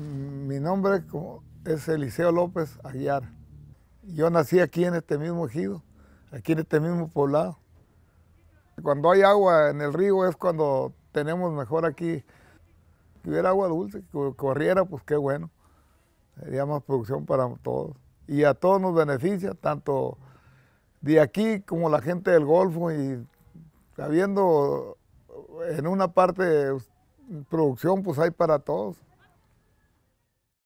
Mi nombre es Eliseo López Aguiar. Yo nací aquí en este mismo ejido, aquí en este mismo poblado. Cuando hay agua en el río es cuando tenemos mejor aquí. Si hubiera agua dulce, que corriera, pues qué bueno. Sería más producción para todos. Y a todos nos beneficia, tanto de aquí como la gente del Golfo. Y habiendo en una parte pues, producción, pues hay para todos.